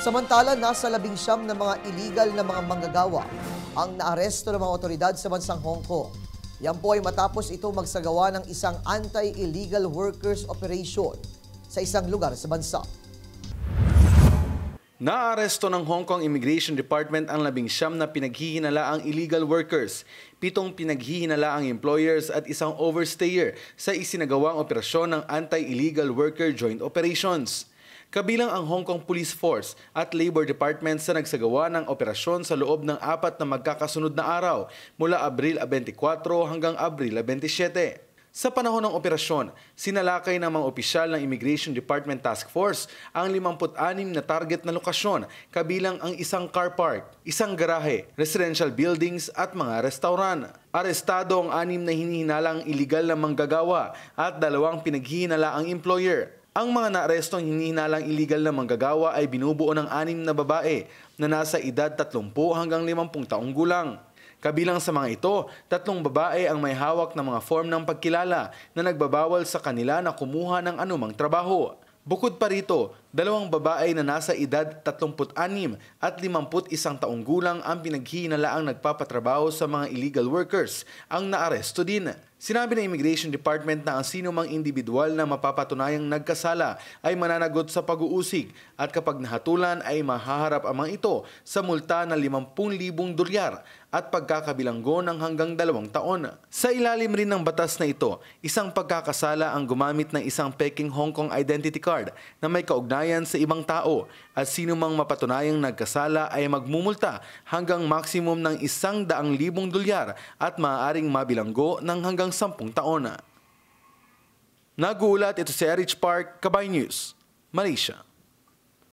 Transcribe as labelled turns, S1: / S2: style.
S1: Samantala, nasa labing siyam na mga illegal na mga manggagawa ang naaresto ng mga otoridad sa bansang Hong Kong. Yan po ay matapos ito magsagawa ng isang anti-illegal workers operation sa isang lugar sa bansa.
S2: Naaresto ng Hong Kong Immigration Department ang labing siyam na pinaghihinalaang illegal workers, pitong pinaghihinalaang employers at isang overstayer sa isinagawang operasyon ng Anti-Illegal Worker Joint Operations kabilang ang Hong Kong Police Force at Labor Department sa nagsagawa ng operasyon sa loob ng apat na magkakasunod na araw mula Abril 24 hanggang Abril 27. Sa panahon ng operasyon, sinalakay ng mga opisyal ng Immigration Department Task Force ang 56 na target na lokasyon, kabilang ang isang car park, isang garahe, residential buildings at mga restauran. Arestado ang anim na hinihinalang iligal na manggagawa at dalawang pinaghihinalaang employer ang mga naarestong hinihinalang illegal na manggagawa ay binubuo ng anim na babae na nasa edad 30 hanggang 50 taong gulang. Kabilang sa mga ito, tatlong babae ang may hawak ng mga form ng pagkilala na nagbabawal sa kanila na kumuha ng anumang trabaho. Bukod pa rito, dalawang babae na nasa edad 36 at 51 taong gulang ang pinaghihinalaang nagpapatrabaho sa mga illegal workers ang naaresto din. Sinabi ng Immigration Department na ang sino mang individual na mapapatunayang nagkasala ay mananagot sa pag-uusig at kapag nahatulan ay mahaharap ang mga ito sa multa na 50,000 dolyar at pagkakabilanggo ng hanggang dalawang taon. Sa ilalim rin ng batas na ito, isang pagkakasala ang gumamit ng isang peking Hong Kong identity card na may kaugnayan sa ibang tao at sino mang mapatunayang nagkasala ay magmumulta hanggang maksimum ng isang daang libong dolyar at maaaring mabilanggo ng hanggang sampung taon. Nagulat ito si Erich Park, Kabay News, Malaysia.